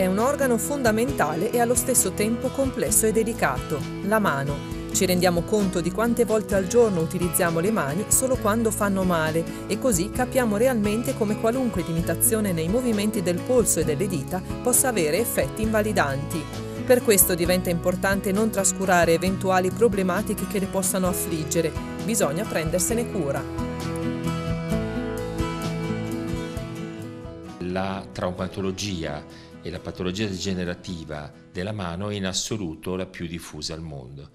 È un organo fondamentale e allo stesso tempo complesso e delicato, la mano. Ci rendiamo conto di quante volte al giorno utilizziamo le mani solo quando fanno male e così capiamo realmente come qualunque limitazione nei movimenti del polso e delle dita possa avere effetti invalidanti. Per questo diventa importante non trascurare eventuali problematiche che le possano affliggere, bisogna prendersene cura. La traumatologia e la patologia degenerativa della mano è in assoluto la più diffusa al mondo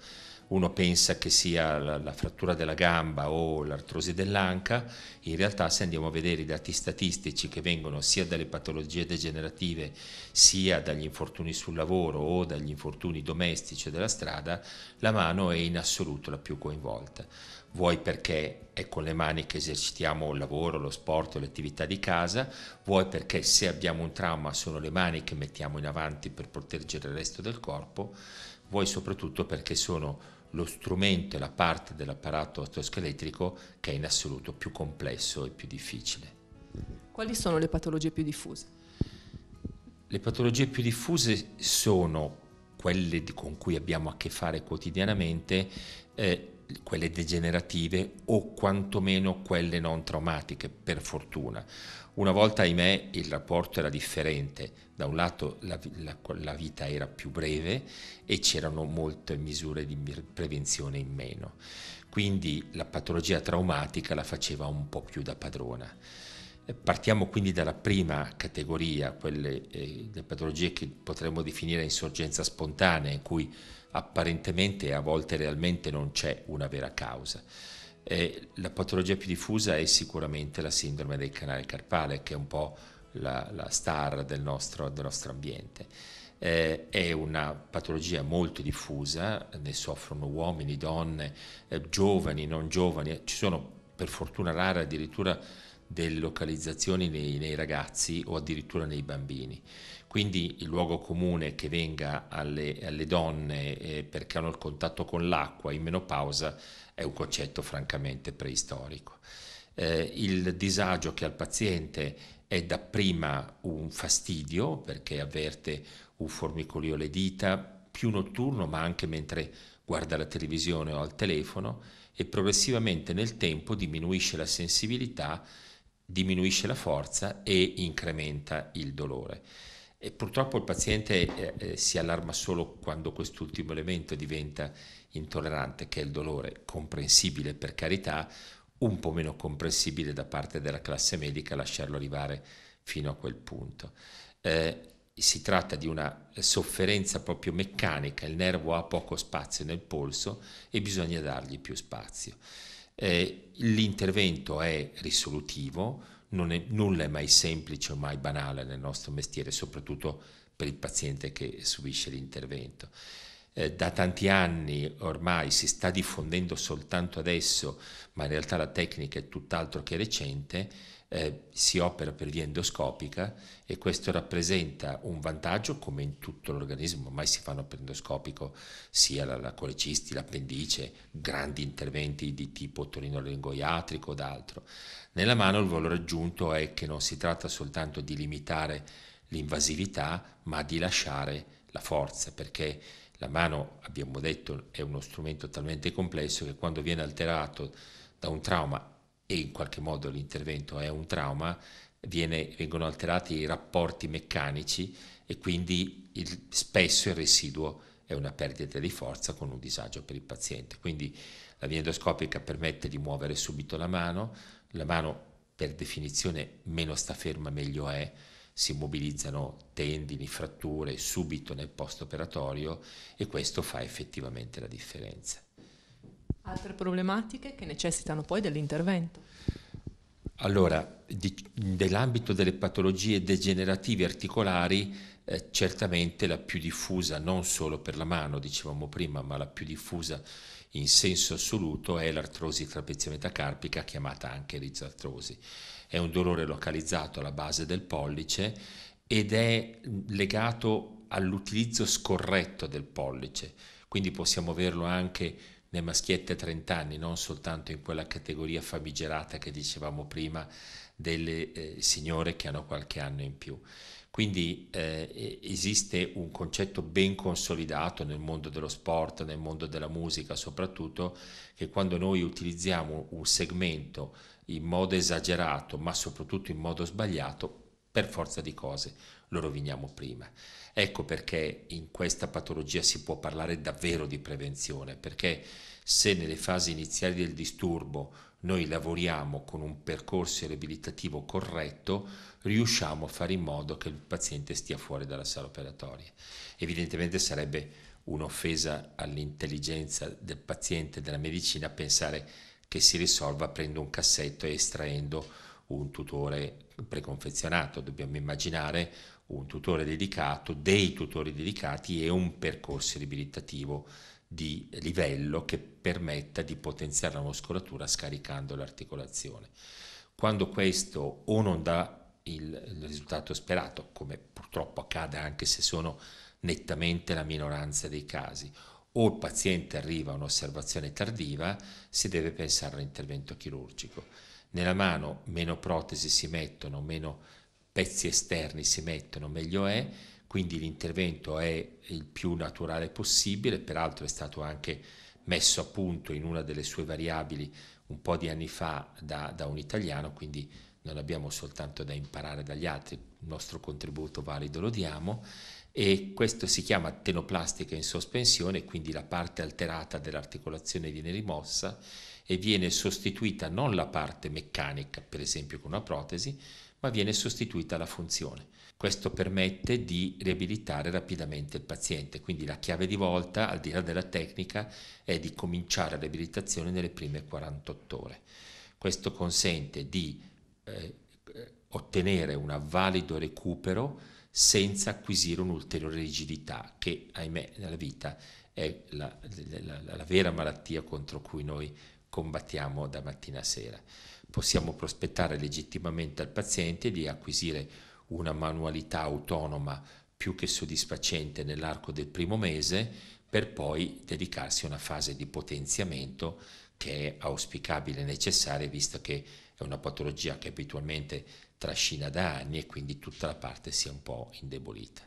uno pensa che sia la, la frattura della gamba o l'artrosi dell'anca, in realtà se andiamo a vedere i dati statistici che vengono sia dalle patologie degenerative sia dagli infortuni sul lavoro o dagli infortuni domestici della strada, la mano è in assoluto la più coinvolta. Vuoi perché è con ecco, le mani che esercitiamo il lavoro, lo sport o le attività di casa, vuoi perché se abbiamo un trauma sono le mani che mettiamo in avanti per proteggere il resto del corpo, vuoi soprattutto perché sono lo strumento e la parte dell'apparato osteoscheletrico che è in assoluto più complesso e più difficile. Quali sono le patologie più diffuse? Le patologie più diffuse sono quelle con cui abbiamo a che fare quotidianamente eh, quelle degenerative o quantomeno quelle non traumatiche, per fortuna. Una volta, ahimè, il rapporto era differente. Da un lato la, la, la vita era più breve e c'erano molte misure di prevenzione in meno. Quindi la patologia traumatica la faceva un po' più da padrona. Eh, partiamo quindi dalla prima categoria, quelle eh, le patologie che potremmo definire insorgenza spontanea, in cui apparentemente e a volte realmente non c'è una vera causa. Eh, la patologia più diffusa è sicuramente la sindrome del canale carpale, che è un po' la, la star del nostro, del nostro ambiente. Eh, è una patologia molto diffusa, ne soffrono uomini, donne, eh, giovani, non giovani, ci sono per fortuna rare addirittura delle localizzazioni nei, nei ragazzi o addirittura nei bambini. Quindi il luogo comune che venga alle, alle donne eh, perché hanno il contatto con l'acqua in menopausa è un concetto francamente preistorico. Eh, il disagio che ha il paziente è dapprima un fastidio perché avverte un formicolio alle dita, più notturno ma anche mentre guarda la televisione o al telefono e progressivamente nel tempo diminuisce la sensibilità diminuisce la forza e incrementa il dolore. E purtroppo il paziente eh, eh, si allarma solo quando quest'ultimo elemento diventa intollerante, che è il dolore, comprensibile per carità, un po' meno comprensibile da parte della classe medica lasciarlo arrivare fino a quel punto. Eh, si tratta di una sofferenza proprio meccanica, il nervo ha poco spazio nel polso e bisogna dargli più spazio. Eh, l'intervento è risolutivo, è, nulla è mai semplice o mai banale nel nostro mestiere, soprattutto per il paziente che subisce l'intervento. Eh, da tanti anni ormai si sta diffondendo soltanto adesso, ma in realtà la tecnica è tutt'altro che recente, eh, si opera per via endoscopica e questo rappresenta un vantaggio come in tutto l'organismo, ormai si fanno per endoscopico sia la, la colecisti, l'appendice, grandi interventi di tipo torinolengoiatrico ed d'altro. Nella mano il valore aggiunto è che non si tratta soltanto di limitare l'invasività, ma di lasciare la forza, perché la mano, abbiamo detto, è uno strumento talmente complesso che quando viene alterato da un trauma e in qualche modo l'intervento è un trauma, viene, vengono alterati i rapporti meccanici e quindi il, spesso il residuo è una perdita di forza con un disagio per il paziente. Quindi la via endoscopica permette di muovere subito la mano, la mano per definizione meno sta ferma meglio è, si mobilizzano tendini, fratture subito nel post operatorio e questo fa effettivamente la differenza. Altre problematiche che necessitano poi dell'intervento. Allora, di, nell'ambito delle patologie degenerative articolari, eh, certamente la più diffusa, non solo per la mano, dicevamo prima, ma la più diffusa in senso assoluto è l'artrosi trapezia metacarpica, chiamata anche rizartrosi. È un dolore localizzato alla base del pollice ed è mm, legato all'utilizzo scorretto del pollice, quindi possiamo averlo anche nel maschietto a 30 anni, non soltanto in quella categoria famigerata che dicevamo prima delle eh, signore che hanno qualche anno in più. Quindi eh, esiste un concetto ben consolidato nel mondo dello sport, nel mondo della musica soprattutto, che quando noi utilizziamo un segmento in modo esagerato, ma soprattutto in modo sbagliato, per forza di cose lo roviniamo prima. Ecco perché in questa patologia si può parlare davvero di prevenzione, perché se nelle fasi iniziali del disturbo noi lavoriamo con un percorso riabilitativo corretto, riusciamo a fare in modo che il paziente stia fuori dalla sala operatoria. Evidentemente sarebbe un'offesa all'intelligenza del paziente della medicina pensare che si risolva prendendo un cassetto e estraendo un tutore preconfezionato. Dobbiamo immaginare un tutore dedicato, dei tutori dedicati e un percorso riabilitativo di livello che permetta di potenziare la muscolatura scaricando l'articolazione. Quando questo o non dà il, il risultato sperato, come purtroppo accade anche se sono nettamente la minoranza dei casi, o il paziente arriva a un'osservazione tardiva, si deve pensare all'intervento chirurgico. Nella mano meno protesi si mettono, meno pezzi esterni si mettono, meglio è, quindi l'intervento è il più naturale possibile, peraltro è stato anche messo a punto in una delle sue variabili un po' di anni fa da, da un italiano, quindi non abbiamo soltanto da imparare dagli altri, il nostro contributo valido lo diamo e questo si chiama tenoplastica in sospensione, quindi la parte alterata dell'articolazione viene rimossa e viene sostituita non la parte meccanica, per esempio con una protesi, ma viene sostituita la funzione. Questo permette di riabilitare rapidamente il paziente, quindi la chiave di volta, al di là della tecnica, è di cominciare la riabilitazione nelle prime 48 ore. Questo consente di eh, ottenere un valido recupero senza acquisire un'ulteriore rigidità che, ahimè, nella vita è la, la, la, la vera malattia contro cui noi combattiamo da mattina a sera possiamo prospettare legittimamente al paziente di acquisire una manualità autonoma più che soddisfacente nell'arco del primo mese per poi dedicarsi a una fase di potenziamento che è auspicabile e necessaria visto che è una patologia che abitualmente trascina da anni e quindi tutta la parte si è un po' indebolita.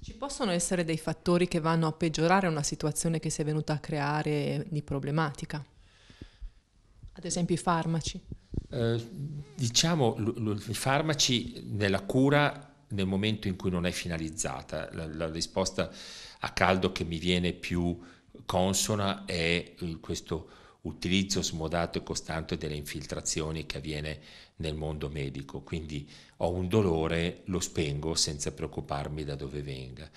Ci possono essere dei fattori che vanno a peggiorare una situazione che si è venuta a creare di problematica? ad esempio i farmaci? Eh, diciamo, i farmaci nella cura nel momento in cui non è finalizzata, la, la risposta a caldo che mi viene più consona è eh, questo utilizzo smodato e costante delle infiltrazioni che avviene nel mondo medico, quindi ho un dolore, lo spengo senza preoccuparmi da dove venga,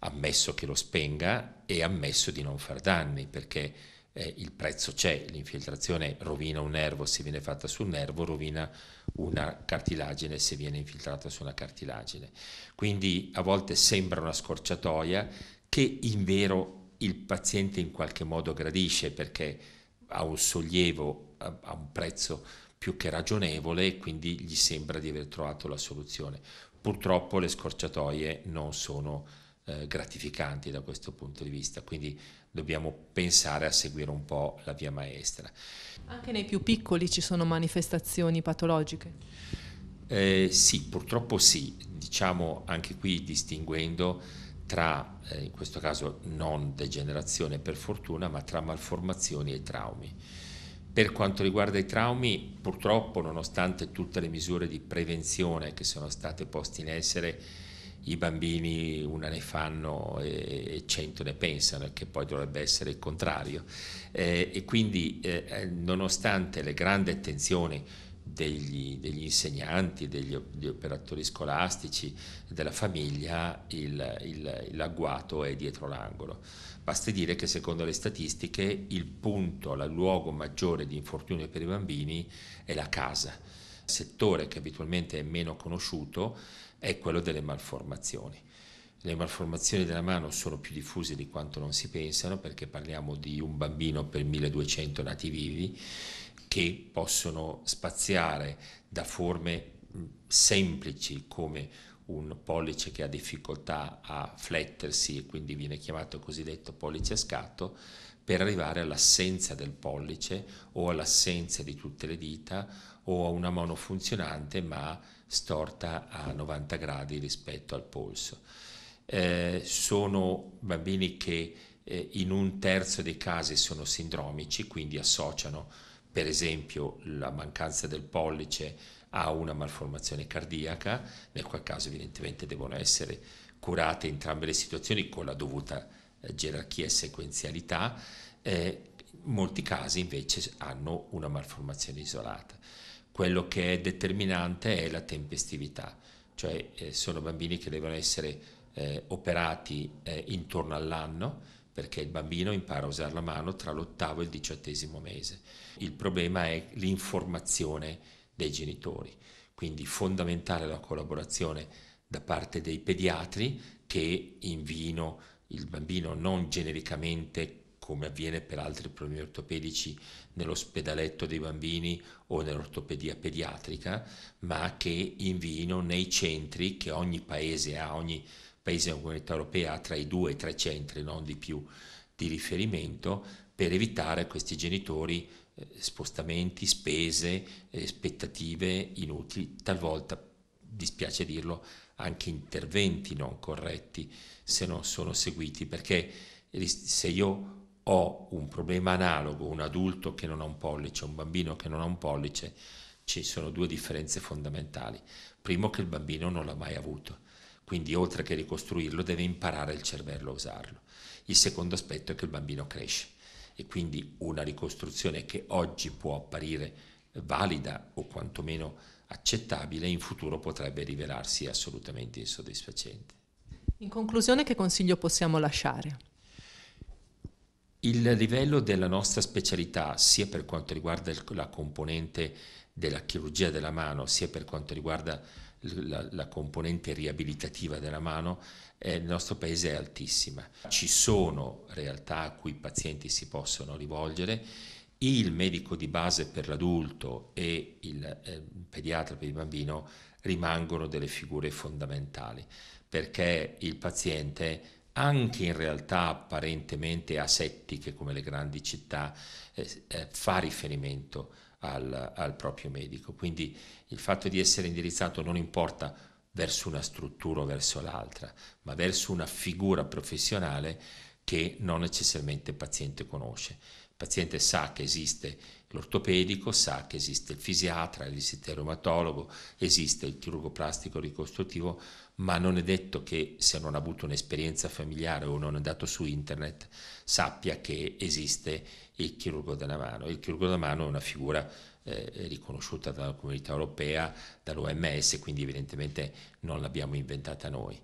ammesso che lo spenga e ammesso di non far danni, perché eh, il prezzo c'è, l'infiltrazione rovina un nervo se viene fatta sul nervo, rovina una cartilagine se viene infiltrata su una cartilagine. Quindi a volte sembra una scorciatoia che in vero il paziente in qualche modo gradisce perché ha un sollievo a un prezzo più che ragionevole e quindi gli sembra di aver trovato la soluzione. Purtroppo le scorciatoie non sono eh, gratificanti da questo punto di vista, quindi dobbiamo pensare a seguire un po' la via maestra. Anche nei più piccoli ci sono manifestazioni patologiche? Eh, sì, purtroppo sì, diciamo anche qui distinguendo tra, eh, in questo caso non degenerazione per fortuna, ma tra malformazioni e traumi. Per quanto riguarda i traumi, purtroppo nonostante tutte le misure di prevenzione che sono state poste in essere, i bambini una ne fanno e cento ne pensano, che poi dovrebbe essere il contrario. Eh, e quindi eh, eh, nonostante le grandi attenzioni degli, degli insegnanti, degli, degli, operatori scolastici, della famiglia, il, il, l'agguato è dietro l'angolo. Basta dire che secondo le statistiche il punto, il luogo maggiore di infortunio per i bambini è la casa, settore che abitualmente è meno conosciuto è quello delle malformazioni. Le malformazioni della mano sono più diffuse di quanto non si pensano perché parliamo di un bambino per 1200 nati vivi che possono spaziare da forme semplici come un pollice che ha difficoltà a flettersi e quindi viene chiamato cosiddetto pollice a scatto, per arrivare all'assenza del pollice o all'assenza di tutte le dita o a una mano funzionante ma storta a 90 gradi rispetto al polso. Eh, sono bambini che eh, in un terzo dei casi sono sindromici, quindi associano per esempio la mancanza del pollice a una malformazione cardiaca, nel qual caso evidentemente devono essere curate entrambe le situazioni con la dovuta eh, gerarchia e sequenzialità, eh, molti casi invece hanno una malformazione isolata. Quello che è determinante è la tempestività, cioè eh, sono bambini che devono essere eh, operati eh, intorno all'anno perché il bambino impara a usare la mano tra l'ottavo e il diciottesimo mese. Il problema è l'informazione dei genitori, quindi fondamentale la collaborazione da parte dei pediatri che invino il bambino non genericamente come avviene per altri problemi ortopedici nell'ospedaletto dei bambini o nell'ortopedia pediatrica, ma che invino nei centri che ogni paese ha, ogni paese della comunità europea ha tra i due e i tre centri, non di più, di riferimento, per evitare a questi genitori eh, spostamenti, spese, eh, aspettative inutili, talvolta, dispiace dirlo, anche interventi non corretti se non sono seguiti, perché se io ho un problema analogo, un adulto che non ha un pollice, un bambino che non ha un pollice, ci sono due differenze fondamentali. Primo che il bambino non l'ha mai avuto, quindi oltre che ricostruirlo deve imparare il cervello a usarlo. Il secondo aspetto è che il bambino cresce e quindi una ricostruzione che oggi può apparire valida o quantomeno accettabile in futuro potrebbe rivelarsi assolutamente insoddisfacente. In conclusione che consiglio possiamo lasciare? Il livello della nostra specialità, sia per quanto riguarda il, la componente della chirurgia della mano, sia per quanto riguarda la, la componente riabilitativa della mano, eh, nel nostro paese è altissima. Ci sono realtà a cui i pazienti si possono rivolgere, il medico di base per l'adulto e il eh, pediatra per il bambino rimangono delle figure fondamentali perché il paziente anche in realtà apparentemente asettiche come le grandi città, eh, eh, fa riferimento al, al, proprio medico. Quindi il fatto di essere indirizzato non importa verso una struttura o verso l'altra, ma verso una figura professionale che non necessariamente il paziente conosce. Il paziente sa che esiste l'ortopedico, sa che esiste il fisiatra, esiste il reumatologo, esiste il chirurgo plastico ricostruttivo, ma non è detto che se non ha avuto un'esperienza familiare o non è andato su internet sappia che esiste il chirurgo della mano. Il chirurgo della mano è una figura eh, riconosciuta dalla comunità europea, dall'OMS, quindi evidentemente non l'abbiamo inventata noi.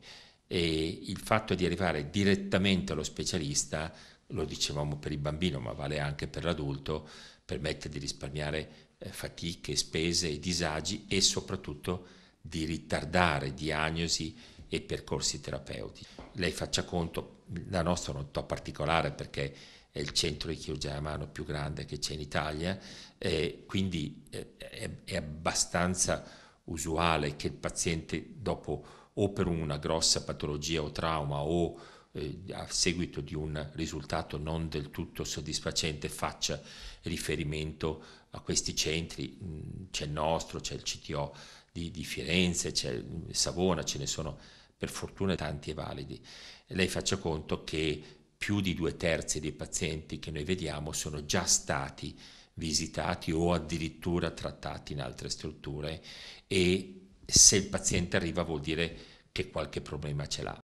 E il fatto di arrivare direttamente allo specialista, lo dicevamo per il bambino, ma vale anche per l'adulto, permette di risparmiare eh, fatiche, spese, e disagi e soprattutto di ritardare diagnosi e percorsi terapeutici. Lei faccia conto, la nostra è un po' particolare perché è il centro di chirurgia a mano più grande che c'è in Italia, eh, quindi è, è abbastanza usuale che il paziente dopo o per una grossa patologia o trauma o eh, a seguito di un risultato non del tutto soddisfacente faccia riferimento a questi centri, mm, c'è il nostro, c'è il CTO, di, di Firenze, cioè, Savona, ce ne sono per fortuna tanti e validi. lei faccia conto che più di due terzi dei pazienti che noi vediamo sono già stati visitati o addirittura trattati in altre strutture e se il paziente arriva vuol dire che qualche problema ce l'ha.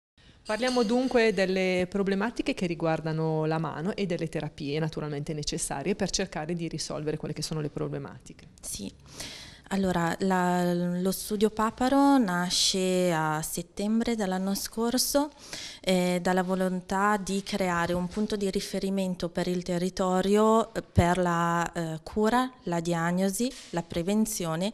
Parliamo dunque delle problematiche che riguardano la mano e delle terapie naturalmente necessarie per cercare di risolvere quelle che sono le problematiche. Sì. Allora, la, lo studio Paparo nasce a settembre dell'anno scorso eh, dalla volontà di creare un punto di riferimento per il territorio eh, per la eh, cura, la diagnosi, la prevenzione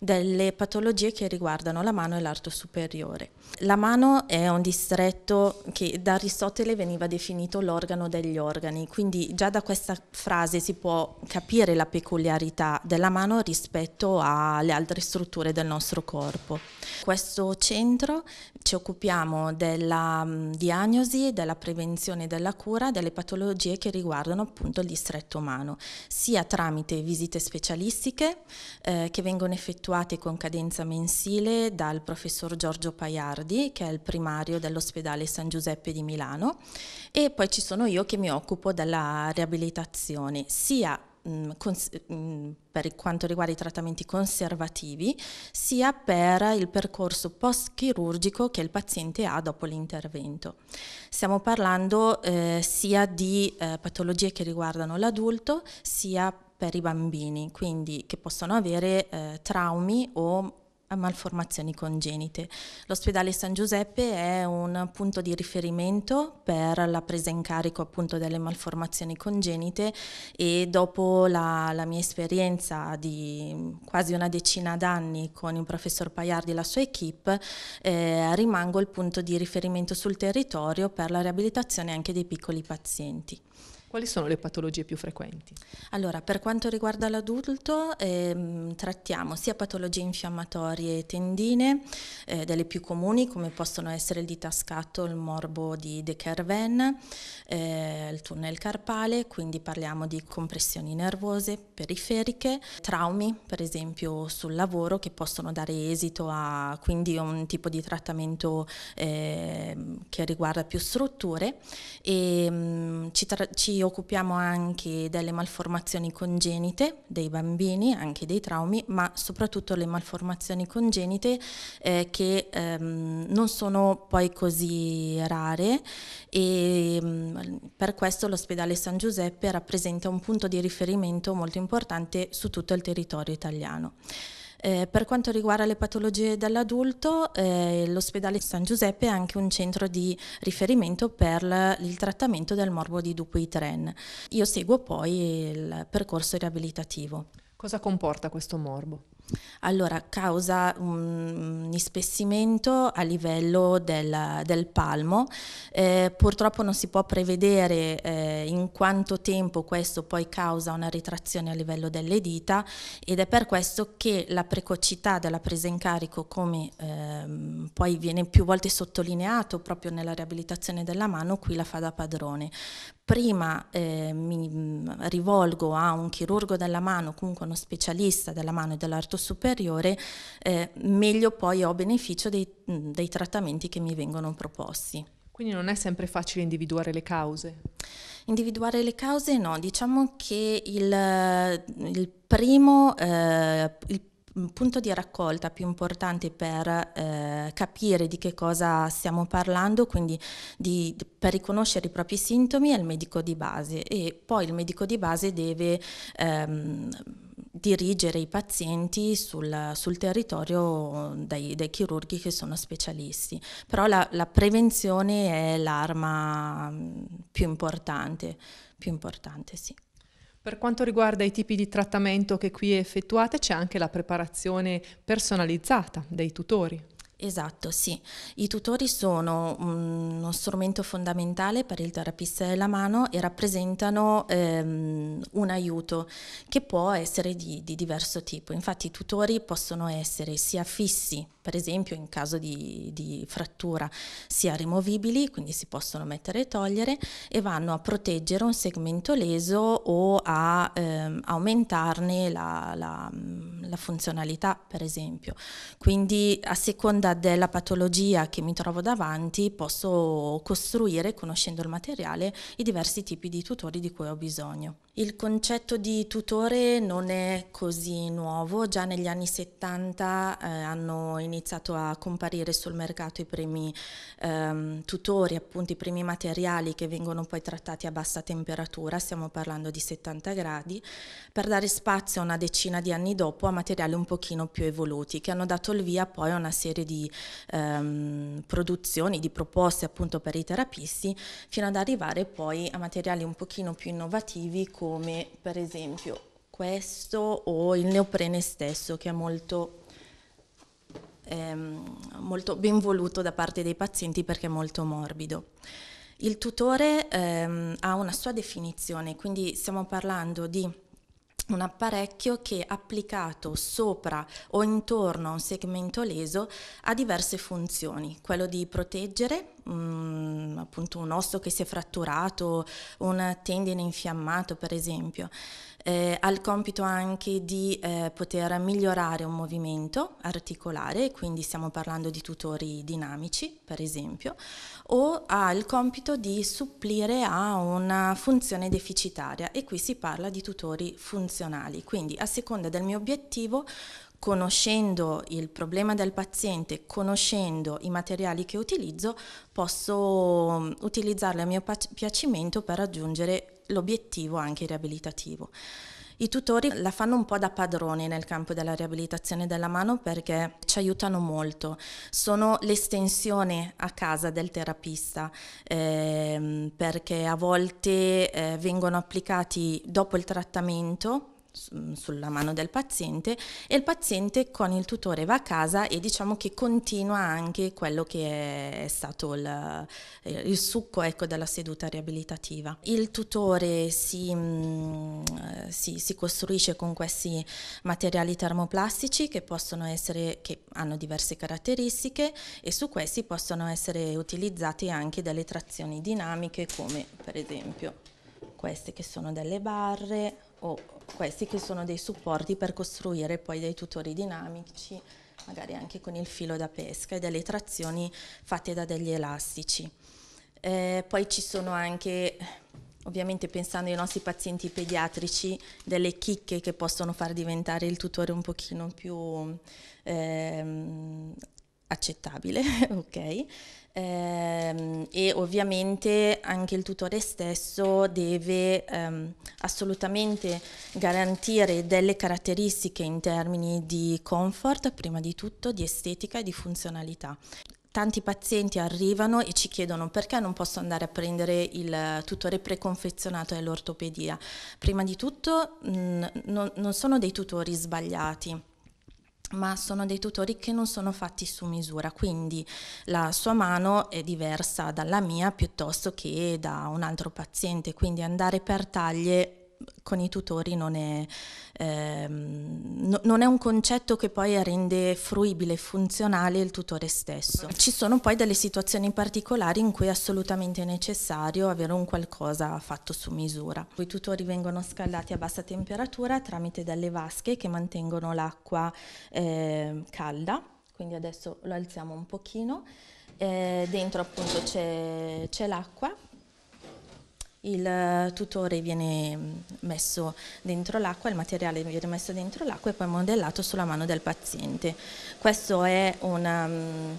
delle patologie che riguardano la mano e l'arto superiore. La mano è un distretto che da Aristotele veniva definito l'organo degli organi, quindi già da questa frase si può capire la peculiarità della mano rispetto alle altre strutture del nostro corpo. Questo centro ci occupiamo della mm, diagnosi, della prevenzione e della cura delle patologie che riguardano appunto il distretto umano, sia tramite visite specialistiche eh, che vengono effettuate con cadenza mensile dal professor Giorgio Paiardi, che è il primario dell'ospedale San Giuseppe di Milano, e poi ci sono io che mi occupo della riabilitazione, sia Mm, cons- mm, per quanto riguarda i trattamenti conservativi, sia per il percorso post-chirurgico che il paziente ha dopo l'intervento. Stiamo parlando eh, sia di eh, patologie che riguardano l'adulto, sia per i bambini, quindi che possono avere eh, traumi o malformazioni congenite. L'ospedale San Giuseppe è un punto di riferimento per la presa in carico appunto delle malformazioni congenite e dopo la, la mia esperienza di quasi una decina d'anni con il professor Paiardi e la sua equip eh, rimango il punto di riferimento sul territorio per la riabilitazione anche dei piccoli pazienti. Quali sono le patologie più frequenti? Allora, per quanto riguarda l'adulto, ehm, trattiamo sia patologie infiammatorie e tendine, eh, delle più comuni come possono essere il ditascato, il morbo di De Kerven, eh, il tunnel carpale, quindi parliamo di compressioni nervose periferiche, traumi per esempio sul lavoro che possono dare esito a quindi un tipo di trattamento eh, che riguarda più strutture e ehm, mh, ci, tra- ci occupiamo anche delle malformazioni congenite dei bambini, anche dei traumi, ma soprattutto le malformazioni congenite eh, che ehm, non sono poi così rare e mh, mm, per questo l'ospedale San Giuseppe rappresenta un punto di riferimento molto importante su tutto il territorio italiano. Eh, per quanto riguarda le patologie dell'adulto, eh, l'ospedale San Giuseppe è anche un centro di riferimento per il trattamento del morbo di Dupuytren. Io seguo poi il percorso riabilitativo. Cosa comporta questo morbo? Allora, causa un ispessimento a livello del, del palmo. Eh, purtroppo non si può prevedere eh, in quanto tempo questo poi causa una ritrazione a livello delle dita ed è per questo che la precocità della presa in carico, come ehm, poi viene più volte sottolineato proprio nella riabilitazione della mano, qui la fa da padrone, prima eh, mi mm, rivolgo a un chirurgo della mano, comunque uno specialista della mano e dell'arto superiore, eh, meglio poi ho beneficio dei, mm, dei trattamenti che mi vengono proposti. Quindi non è sempre facile individuare le cause? Individuare le cause no, diciamo che il, il primo, eh, il punto di raccolta più importante per eh, capire di che cosa stiamo parlando, quindi di, per riconoscere i propri sintomi, è il medico di base e poi il medico di base deve ehm, dirigere i pazienti sul, sul territorio dai, dai, chirurghi che sono specialisti. Però la, la prevenzione è l'arma mm, più importante, più importante sì. Per quanto riguarda i tipi di trattamento che qui effettuate, c'è anche la preparazione personalizzata dei tutori. Esatto, sì. I tutori sono mm, uno strumento fondamentale per il terapista della mano e rappresentano ehm, un aiuto che può essere di, di, diverso tipo. Infatti i tutori possono essere sia fissi, per esempio in caso di, di frattura, sia rimovibili, quindi si possono mettere e togliere, e vanno a proteggere un segmento leso o a ehm, aumentarne la, la mm, la funzionalità, per esempio. Quindi a seconda della patologia che mi trovo davanti posso costruire, conoscendo il materiale, i diversi tipi di tutori di cui ho bisogno. Il concetto di tutore non è così nuovo, già negli anni 70 eh, hanno iniziato a comparire sul mercato i primi ehm, tutori, appunto i primi materiali che vengono poi trattati a bassa temperatura, stiamo parlando di 70 gradi, per dare spazio una decina di anni dopo a materiali un pochino più evoluti che hanno dato il via poi a una serie di ehm, produzioni, di proposte appunto per i terapisti, fino ad arrivare poi a materiali un pochino più innovativi come per esempio questo o il neoprene stesso che è molto, ehm, molto ben voluto da parte dei pazienti perché è molto morbido. Il tutore ehm, ha una sua definizione, quindi stiamo parlando di un apparecchio che applicato sopra o intorno a un segmento leso ha diverse funzioni, quello di proteggere, appunto un osso che si è fratturato, un tendine infiammato per esempio. Eh, ha il compito anche di eh, poter migliorare un movimento articolare, quindi stiamo parlando di tutori dinamici per esempio, o ha il compito di supplire a una funzione deficitaria e qui si parla di tutori funzionali, quindi a seconda del mio obiettivo conoscendo il problema del paziente, conoscendo i materiali che utilizzo, posso mm, utilizzarli a mio piacimento per raggiungere l'obiettivo anche riabilitativo. I tutori la fanno un po' da padroni nel campo della riabilitazione della mano perché ci aiutano molto, sono l'estensione a casa del terapista ehm, perché a volte eh, vengono applicati dopo il trattamento Mm, sulla mano del paziente e il paziente con il tutore va a casa e diciamo che continua anche quello che è stato il, eh, il succo ecco, della seduta riabilitativa. Il tutore si, mm, eh, si, si, costruisce con questi materiali termoplastici che possono essere, che hanno diverse caratteristiche e su questi possono essere utilizzate anche delle trazioni dinamiche come per esempio queste che sono delle barre o questi che sono dei supporti per costruire poi dei tutori dinamici, magari anche con il filo da pesca e delle trazioni fatte da degli elastici. Eh, poi ci sono anche, ovviamente pensando ai nostri pazienti pediatrici, delle chicche che possono far diventare il tutore un pochino più... Ehm, accettabile, ok? Ehm, e ovviamente anche il tutore stesso deve ehm, assolutamente garantire delle caratteristiche in termini di comfort, prima di tutto, di estetica e di funzionalità. Tanti pazienti arrivano e ci chiedono perché non posso andare a prendere il tutore preconfezionato all'ortopedia. Prima di tutto mh, mm, non, non sono dei tutori sbagliati ma sono dei tutori che non sono fatti su misura, quindi la sua mano è diversa dalla mia piuttosto che da un altro paziente, quindi andare per taglie con i tutori non è, ehm, no, non è, un concetto che poi rende fruibile e funzionale il tutore stesso. Ci sono poi delle situazioni particolari in cui è assolutamente necessario avere un qualcosa fatto su misura. I tutori vengono scaldati a bassa temperatura tramite delle vasche che mantengono l'acqua eh, calda, quindi adesso lo alziamo un pochino. Eh, dentro appunto c'è, c'è l'acqua il eh, tutore viene mm, messo dentro l'acqua, il materiale viene messo dentro l'acqua e poi modellato sulla mano del paziente. Questa è una, mm,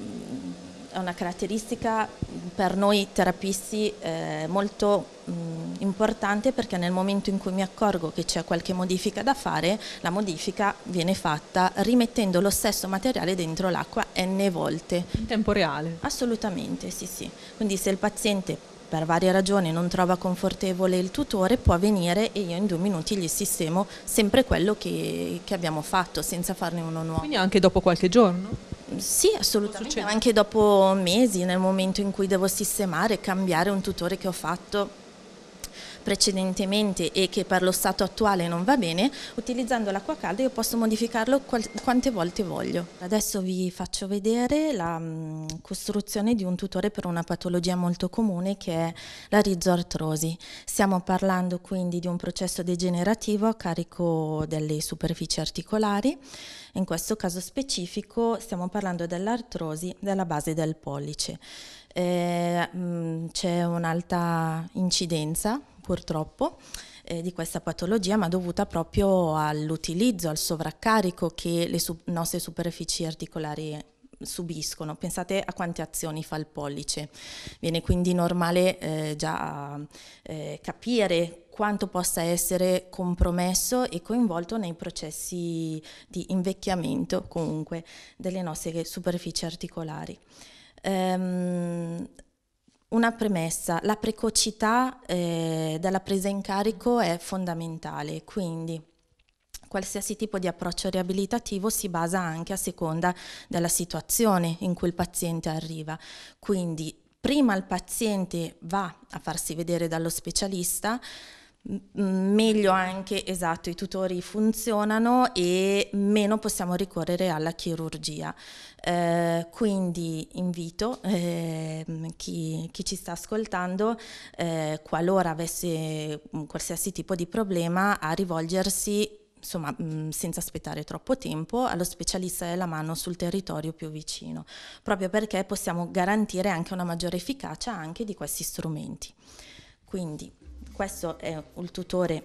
mm, una, caratteristica per noi terapisti eh, molto mh, importante perché nel momento in cui mi accorgo che c'è qualche modifica da fare, la modifica viene fatta rimettendo lo stesso materiale dentro l'acqua n volte. In tempo reale? Assolutamente, sì sì. Quindi se il paziente per varie ragioni non trova confortevole il tutore può venire e io in due minuti gli sistemo sempre quello che, che abbiamo fatto senza farne uno nuovo. Quindi anche dopo qualche giorno? Sì, assolutamente, anche dopo mesi, nel momento in cui devo sistemare, e cambiare un tutore che ho fatto, precedentemente e che per lo stato attuale non va bene, utilizzando l'acqua calda io posso modificarlo quante volte voglio. Adesso vi faccio vedere la mh, costruzione di un tutore per una patologia molto comune che è la rizoartrosi. Stiamo parlando quindi di un processo degenerativo a carico delle superfici articolari, in questo caso specifico stiamo parlando dell'artrosi della base del pollice. Eh, c'è un'alta incidenza purtroppo eh, di questa patologia, ma dovuta proprio all'utilizzo, al sovraccarico che le su nostre superfici articolari subiscono. Pensate a quante azioni fa il pollice. Viene quindi normale eh, già eh, capire quanto possa essere compromesso e coinvolto nei processi di invecchiamento comunque delle nostre superfici articolari. Ehm, una premessa, la precocità eh, della presa in carico è fondamentale, quindi qualsiasi tipo di approccio riabilitativo si basa anche a seconda della situazione in cui il paziente arriva. Quindi prima il paziente va a farsi vedere dallo specialista, meglio anche, esatto, i tutori funzionano e meno possiamo ricorrere alla chirurgia. Eh, quindi invito eh, chi, chi, ci sta ascoltando, eh, qualora avesse mm, qualsiasi tipo di problema, a rivolgersi insomma, senza aspettare troppo tempo, allo specialista della mano sul territorio più vicino, proprio perché possiamo garantire anche una maggiore efficacia anche di questi strumenti. Quindi questo è il tutore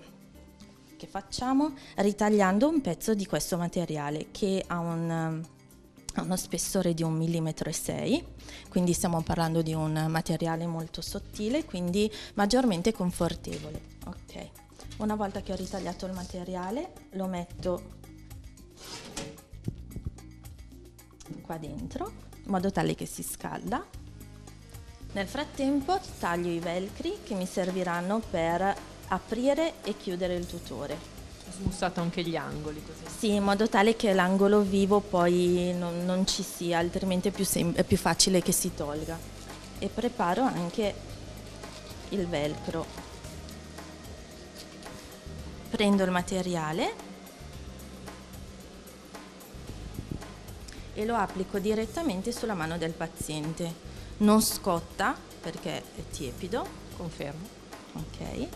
che facciamo ritagliando un pezzo di questo materiale che ha un uno spessore di 1,6 mm, quindi stiamo parlando di un materiale molto sottile, quindi maggiormente confortevole. Okay. Una volta che ho ritagliato il materiale lo metto qua dentro in modo tale che si scalda nel frattempo taglio i velcri che mi serviranno per aprire e chiudere il tutore. Ho smussato anche gli angoli così. Sì, in modo tale che l'angolo vivo poi non, non ci sia, altrimenti è più, è più facile che si tolga. E preparo anche il velcro. Prendo il materiale e lo applico direttamente sulla mano del paziente non scotta perché è tiepido. Confermo. Ok,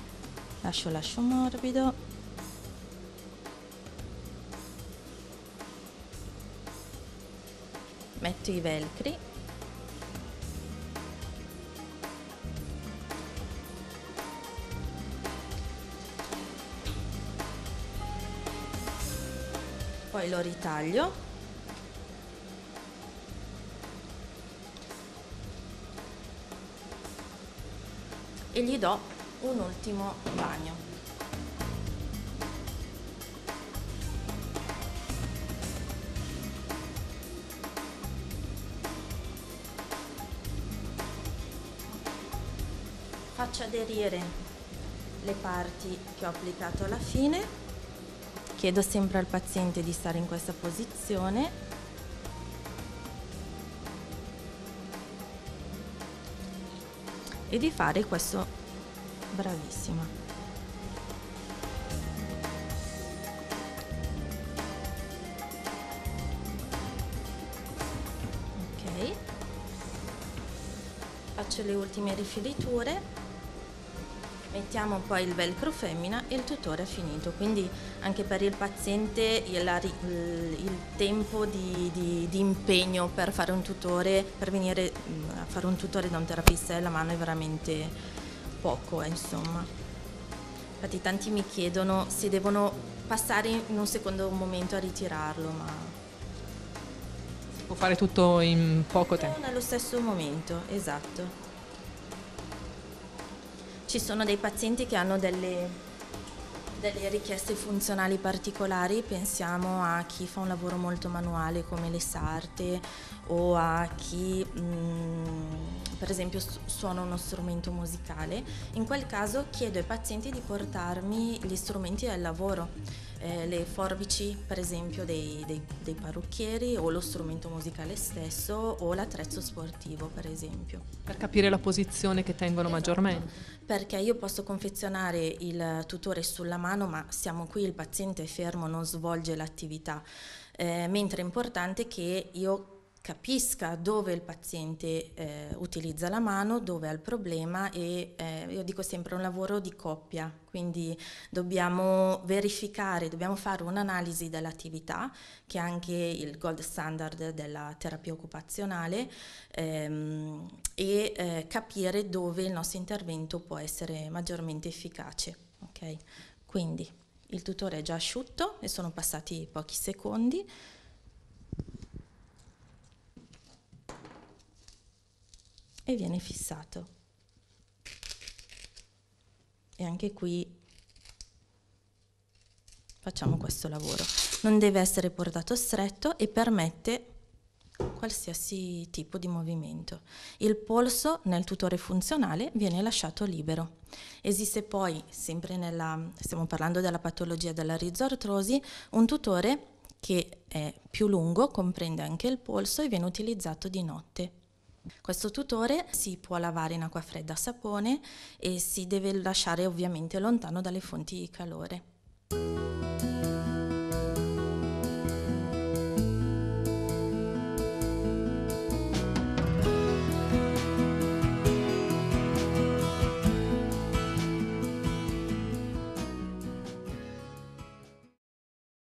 lascio lascio morbido. Metto i velcri. Poi lo ritaglio e gli do un ultimo bagno. Faccio aderire le parti che ho applicato alla fine, chiedo sempre al paziente di stare in questa posizione e di fare questo bravissima ok faccio le ultime rifiniture Mettiamo poi il velcro femmina e il tutore è finito, quindi anche per il paziente il, il tempo di, di, di, impegno per fare un tutore, per venire mm, a fare un tutore da un terapista della mano è veramente poco, eh, insomma. Infatti tanti mi chiedono se devono passare in un secondo momento a ritirarlo, ma... Si può fare tutto in poco tempo? Nello stesso momento, esatto ci sono dei pazienti che hanno delle, delle, richieste funzionali particolari, pensiamo a chi fa un lavoro molto manuale come le sarte o a chi mh, mm, per esempio suona uno strumento musicale, in quel caso chiedo ai pazienti di portarmi gli strumenti del lavoro eh, le forbici per esempio dei, dei, dei, parrucchieri o lo strumento musicale stesso o l'attrezzo sportivo per esempio. Per capire la posizione che tengono esatto. maggiormente. Perché io posso confezionare il tutore sulla mano ma siamo qui, il paziente è fermo, non svolge l'attività, eh, mentre è importante che io capisca dove il paziente eh, utilizza la mano, dove ha il problema e eh, io dico sempre un lavoro di coppia, quindi dobbiamo verificare, dobbiamo fare un'analisi dell'attività, che è anche il gold standard della terapia occupazionale, ehm, e eh, capire dove il nostro intervento può essere maggiormente efficace. Okay? Quindi il tutore è già asciutto e sono passati pochi secondi. e viene fissato. E anche qui facciamo questo lavoro. Non deve essere portato stretto e permette qualsiasi tipo di movimento. Il polso nel tutore funzionale viene lasciato libero. Esiste poi, sempre nella, stiamo parlando della patologia della rizzoartrosi, un tutore che è più lungo, comprende anche il polso e viene utilizzato di notte. Questo tutore si può lavare in acqua fredda a sapone e si deve lasciare ovviamente lontano dalle fonti di calore.